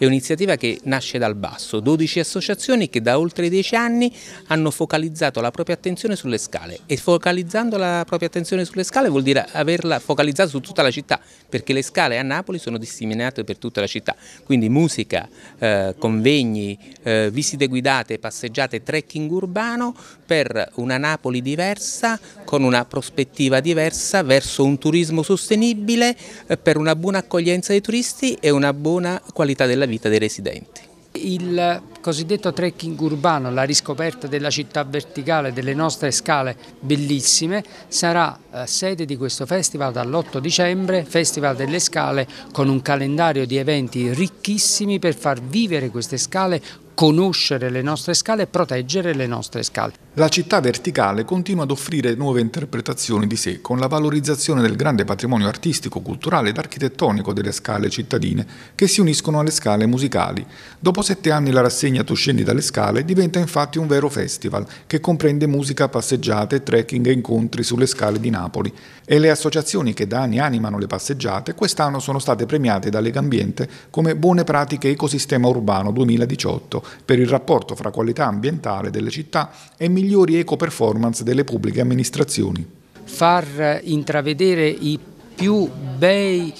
È un'iniziativa che nasce dal basso, 12 associazioni che da oltre 10 anni hanno focalizzato la propria attenzione sulle scale e focalizzando la propria attenzione sulle scale vuol dire averla focalizzata su tutta la città perché le scale a Napoli sono disseminate per tutta la città, quindi musica, eh, convegni, eh, visite guidate, passeggiate, trekking urbano per una Napoli diversa con una prospettiva diversa verso un turismo sostenibile eh, per una buona accoglienza dei turisti e una buona qualità della vita vita dei residenti. Il cosiddetto trekking urbano, la riscoperta della città verticale, delle nostre scale bellissime, sarà eh, sede di questo festival dall'8 dicembre, Festival delle Scale, con un calendario di eventi ricchissimi per far vivere queste scale conoscere le nostre scale e proteggere le nostre scale. La città verticale continua ad offrire nuove interpretazioni di sé con la valorizzazione del grande patrimonio artistico, culturale ed architettonico delle scale cittadine che si uniscono alle scale musicali. Dopo sette anni la rassegna Tu scendi dalle scale diventa infatti un vero festival che comprende musica, passeggiate, trekking e incontri sulle scale di Napoli e le associazioni che da anni animano le passeggiate quest'anno sono state premiate da Legambiente come Buone Pratiche Ecosistema Urbano 2018 per il rapporto fra qualità ambientale delle città e migliori eco-performance delle pubbliche amministrazioni. Far intravedere i più bei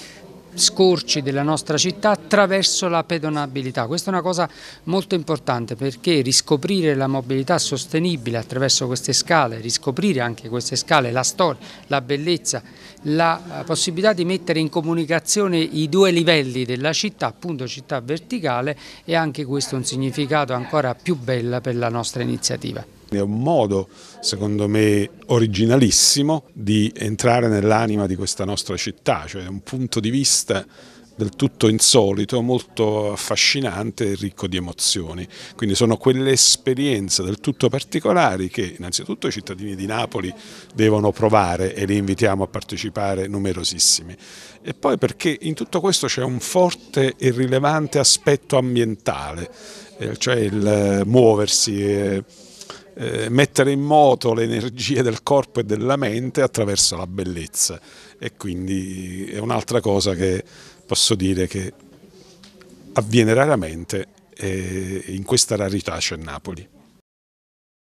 scorci della nostra città attraverso la pedonabilità. Questa è una cosa molto importante perché riscoprire la mobilità sostenibile attraverso queste scale, riscoprire anche queste scale, la storia, la bellezza, la eh, possibilità di mettere in comunicazione i due livelli della città, appunto città verticale, e anche questo un significato ancora più bello per la nostra iniziativa. È un modo, secondo me, originalissimo di entrare nell'anima di questa nostra città, cioè un punto di vista del tutto insolito, molto affascinante e ricco di emozioni. Quindi sono quelle esperienze del tutto particolari che innanzitutto i cittadini di Napoli devono provare e li invitiamo a partecipare numerosissimi. E poi perché in tutto questo c'è un forte e rilevante aspetto ambientale, eh, cioè il eh, muoversi. Eh, eh, mettere in moto le energie del corpo e della mente attraverso la bellezza e quindi è un'altra cosa che posso dire che avviene raramente e eh, in questa rarità c'è Napoli.